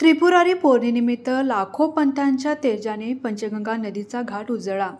त्रिपुरारी पौर्णिमेनिमित्त लाखो पंथांच्या तेजाने पंचगंगा नदीचा घाट उजळला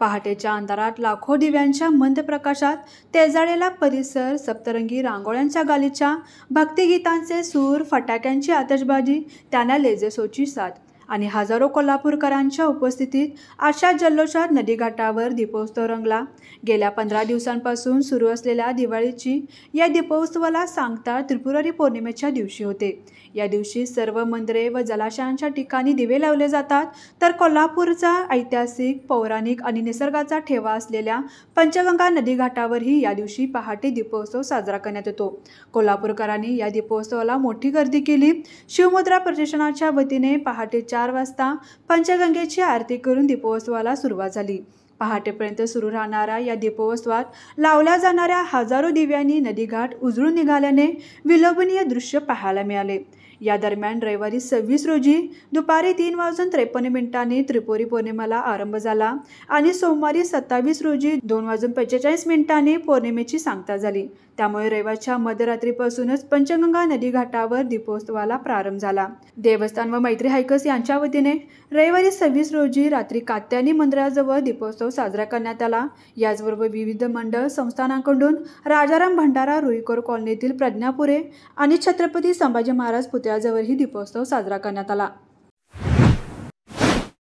पहाटेच्या अंधारात लाखो दिव्यांच्या मंद प्रकाशात तेजाळेला परिसर सप्तरंगी रांगोळ्यांच्या गालीच्या भक्तिगीतांचे सूर फटाक्यांची आतषबाजी त्यांना लेजेसोची साथ आणि हजारो कोल्हापूरकरांच्या उपस्थितीत अशा जल्लोषात नदीघाटावर दीपोत्सव रंगला गेल्या पंधरा दिवसांपासून सुरू असलेल्या दिवाळीची या दीपोत्सवाला सांगता त्रिपुरारी पौर्णिमेच्या दिवशी होते या दिवशी सर्व मंदिरे व जलाशयांच्या ठिकाणी दिवे लावले जातात तर कोल्हापूरचा ऐतिहासिक पौराणिक आणि निसर्गाचा ठेवा असलेल्या पंचगंगा नदीघाटावरही या दिवशी पहाटे दीपोत्सव साजरा करण्यात येतो कोल्हापूरकरांनी या दीपोत्सवाला मोठी गर्दी केली शिवमुद्रा प्रदर्शनाच्या वतीने पहाटेच्या चार वाजता पंचगंगेची आरती करून दीपोत्सवाला सुरुवात झाली पहाटेपर्यंत सुरू राहणाऱ्या या दीपोत्सवात लावल्या जाणाऱ्या हजारो दिव्यांनी नदीघाट उजळून निघाल्याने विलोभनीय दृश्य पाहायला मिळाले या दरम्यान रविवारी सव्वीस रोजी दुपारी तीन वाजून त्रेपन्न मिनिटांनी त्रिपुरी पौर्णिमेला आरंभ झाला आणि सोमवारी सत्तावीस रोजी दोन वाजून पंचेचाळीस मिनिटांनी पौर्णिमेची सांगता झाली त्यामुळे रविवारच्या मध्यरात्रीपासूनच पंचगंगा नदी घाटावर दीपोत्सवाला प्रारंभ झाला देवस्थान व मैत्री हायकस यांच्या वतीने रविवारी सव्वीस रोजी रात्री कात्यानी मंदिराजवळ दीपोत्सव साजरा करण्यात आला याचबरोबर विविध मंडळ संस्थानांकडून राजाराम भंडारा रुईकर कॉलनीतील प्रज्ञापुरे आणि छत्रपती संभाजी महाराज पुतळ्या ही दीपोत्सव साजरा करण्यात आला